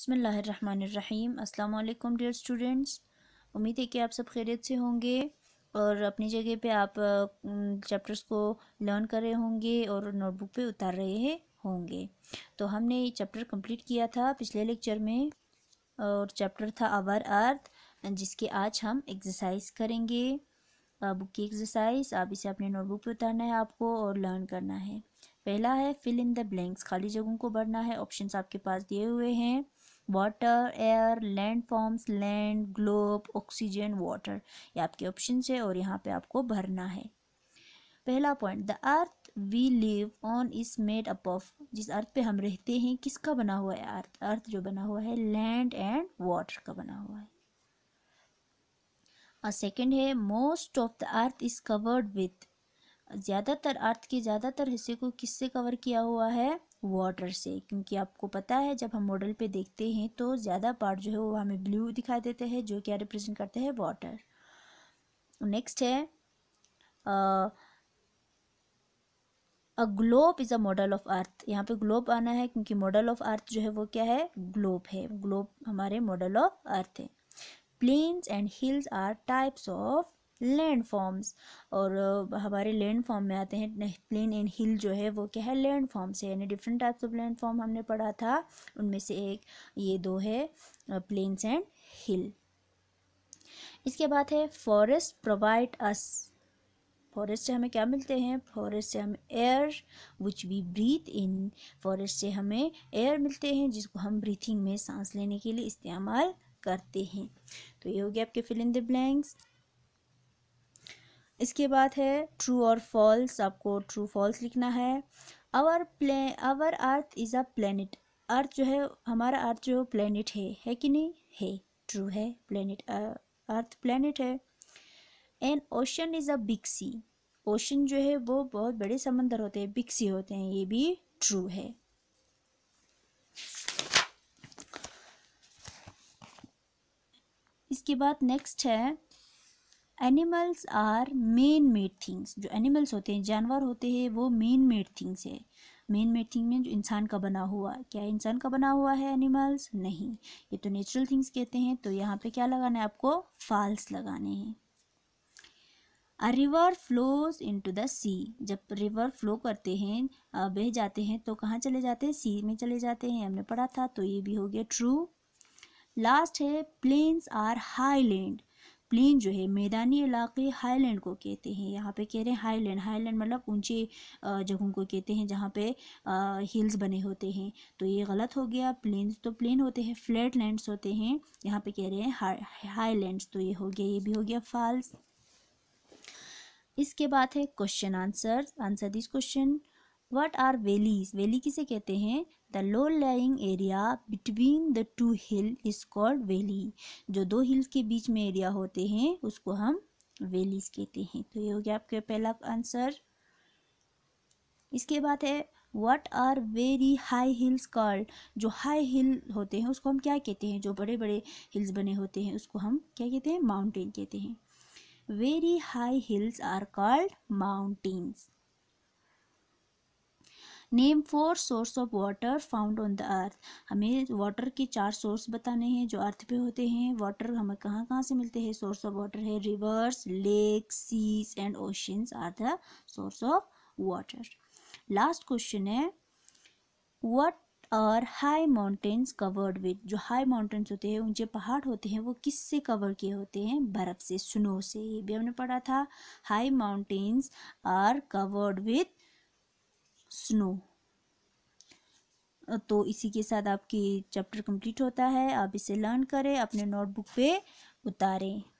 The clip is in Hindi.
बसमीम् अल्लाम डियर स्टूडेंट्स उम्मीद है कि आप सब खैरियत से होंगे और अपनी जगह पे आप चैप्टर्स को लर्न कर रहे होंगे और नोटबुक पे उतार रहे हैं होंगे तो हमने ये चैप्टर कंप्लीट किया था पिछले लेक्चर में और चैप्टर था आवर अर्थ जिसके आज हम एक्सरसाइज करेंगे बुक की एक्सरसाइज आप इसे अपने नोटबुक पे उतारना है आपको और लर्न करना है पहला है फिल इन द ब्लैंक्स खाली जगहों को भरना है ऑप्शंस आपके पास दिए हुए हैं water air land forms land globe oxygen water ये आपके ऑप्शन है और यहाँ पे आपको भरना है पहला point the earth we live on is made up of जिस अर्थ पे हम रहते हैं किसका बना हुआ है अर्थ अर्थ जो बना हुआ है लैंड एंड वाटर का बना हुआ है और है most of the earth is covered with ज़्यादातर अर्थ के ज़्यादातर हिस्से को किससे कवर किया हुआ है वाटर से क्योंकि आपको पता है जब हम मॉडल पे देखते हैं तो ज़्यादा पार्ट जो है वो हमें ब्लू दिखाई देते हैं जो क्या रिप्रेजेंट करते हैं वाटर नेक्स्ट है a globe is a model of earth यहाँ पे ग्लोब आना है क्योंकि मॉडल ऑफ अर्थ जो है वो क्या है ग्लोब है ग्लोब हमारे मॉडल ऑफ अर्थ है plains and hills are types of land forms और हमारे लैंड फॉर्म में आते हैं प्लेन एंड हिल जो है वो क्या है लैंड फॉर्म्स है यानी different types of land form हमने पढ़ा था उनमें से एक ये दो है प्लेन्स एंड हिल इसके बाद है फॉरेस्ट प्रोवाइड अस फॉरेस्ट से हमें क्या मिलते हैं फॉरेस्ट से हमें air which we breathe in forest से हमें एयर मिलते हैं जिसको हम ब्रीथिंग में सांस लेने के लिए इस्तेमाल करते हैं तो ये हो गया आपके फिल इन द ब्लैंक्स इसके बाद है ट्रू और फॉल्स आपको ट्रू फॉल्स लिखना है our play our earth is a planet earth जो है हमारा अर्थ जो प्लानट है है कि नहीं है ट्रू है प्लानट अर्थ प्लानट है and ocean is a big sea ocean जो है वो बहुत बड़े समंदर होते हैं बिग सी होते हैं ये भी ट्रू है इसके बाद नेक्स्ट है animals are man made things जो एनिमल्स होते हैं जानवर होते हैं वो मेन मेड थिंग्स है मेन मेड थिंग में जो इंसान का बना हुआ क्या इंसान का बना हुआ है एनिमल्स नहीं ये तो नेचुरल थिंग्स कहते हैं तो यहाँ पे क्या लगाना है आपको फॉल्स लगाने हैं a river flows into the sea जब रिवर फ्लो करते हैं बह जाते हैं तो कहाँ चले जाते हैं सी में चले जाते हैं हमने पढ़ा था तो ये भी हो गया ट्रू लास्ट है plains are high land plain जो है मैदानी इलाके हाईलैंड को कहते हैं यहाँ पे कह रहे हैं हाईलैंड हाईलैंड मतलब ऊंचे जगहों को कहते हैं जहाँ पे हिल्स बने होते हैं तो ये गलत हो गया प्लेन्स तो प्लेन होते हैं फ्लैट लैंड्स होते हैं यहाँ पे कह रहे हैं हाईलैंड्स तो ये हो गया ये भी हो गया फॉल्स इसके बाद है question answer answer this question what are valleys valley किसे कहते हैं the low lying area between the two hill is called valley जो दो हिल्स के बीच में एरिया होते हैं उसको हम वैलीज कहते हैं तो ये हो गया आपका पहला आंसर इसके बाद है what are very high hills called जो हाई हिल होते हैं उसको हम क्या कहते हैं जो बड़े बड़े हिल्स बने होते हैं उसको हम क्या कहते हैं माउंटेन कहते हैं very high hills are called mountains name four source of water found on the earth हमें वाटर के चार सोर्स बताने हैं जो अर्थ पे होते हैं वाटर हमें कहाँ कहाँ से मिलते हैं सोर्स ऑफ वाटर है rivers lakes seas and oceans are the source of water last question है what are high mountains covered with जो हाई माउंटेन्स होते हैं ऊंचे पहाड़ होते हैं वो किससे कवर किए होते हैं बर्फ़ से स्नो से ये भी हमने पढ़ा था high mountains are covered with snow तो इसी के साथ आपकी चैप्टर कंप्लीट होता है आप इसे लर्न करें अपने नोटबुक पे उतारें